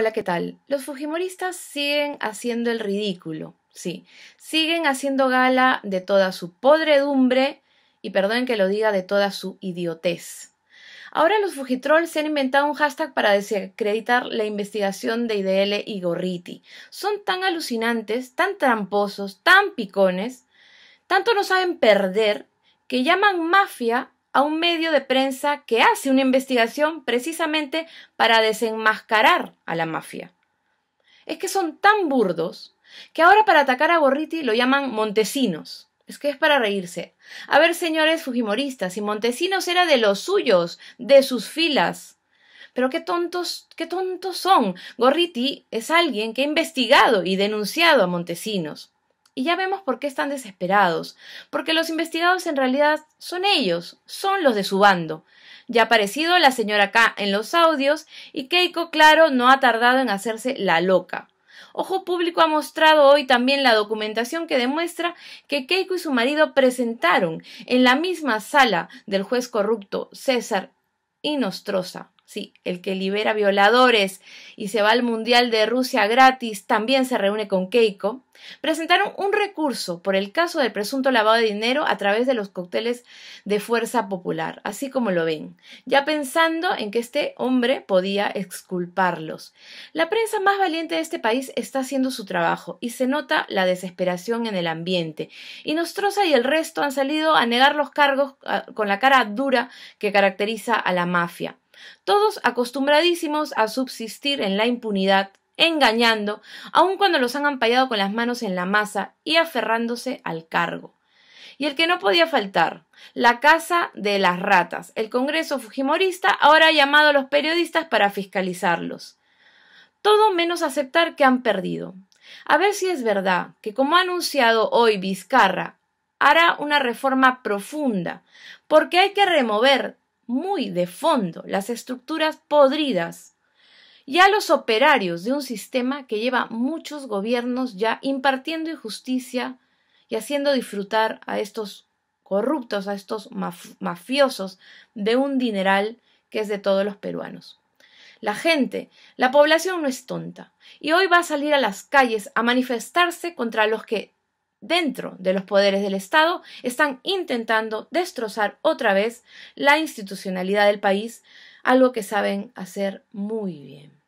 Hola, ¿qué tal? Los Fujimoristas siguen haciendo el ridículo, sí, siguen haciendo gala de toda su podredumbre y perdonen que lo diga, de toda su idiotez. Ahora los fujitrol se han inventado un hashtag para desacreditar la investigación de IDL y Gorriti. Son tan alucinantes, tan tramposos, tan picones, tanto no saben perder, que llaman mafia a un medio de prensa que hace una investigación precisamente para desenmascarar a la mafia. Es que son tan burdos que ahora para atacar a Gorriti lo llaman Montesinos. Es que es para reírse. A ver, señores Fujimoristas, si Montesinos era de los suyos, de sus filas. Pero qué tontos, qué tontos son. Gorriti es alguien que ha investigado y denunciado a Montesinos. Y ya vemos por qué están desesperados, porque los investigados en realidad son ellos, son los de su bando. Ya ha aparecido la señora K en los audios y Keiko, claro, no ha tardado en hacerse la loca. Ojo Público ha mostrado hoy también la documentación que demuestra que Keiko y su marido presentaron en la misma sala del juez corrupto César Inostroza Sí, el que libera violadores y se va al Mundial de Rusia gratis también se reúne con Keiko. Presentaron un recurso por el caso del presunto lavado de dinero a través de los cócteles de fuerza popular, así como lo ven, ya pensando en que este hombre podía exculparlos. La prensa más valiente de este país está haciendo su trabajo y se nota la desesperación en el ambiente. Y Nostroza y el resto han salido a negar los cargos ah, con la cara dura que caracteriza a la mafia todos acostumbradísimos a subsistir en la impunidad, engañando, aun cuando los han ampallado con las manos en la masa y aferrándose al cargo. Y el que no podía faltar, la Casa de las Ratas, el Congreso Fujimorista, ahora ha llamado a los periodistas para fiscalizarlos. Todo menos aceptar que han perdido. A ver si es verdad que, como ha anunciado hoy Vizcarra, hará una reforma profunda, porque hay que remover muy de fondo, las estructuras podridas y a los operarios de un sistema que lleva muchos gobiernos ya impartiendo injusticia y haciendo disfrutar a estos corruptos, a estos mafiosos de un dineral que es de todos los peruanos. La gente, la población no es tonta y hoy va a salir a las calles a manifestarse contra los que dentro de los poderes del Estado están intentando destrozar otra vez la institucionalidad del país, algo que saben hacer muy bien.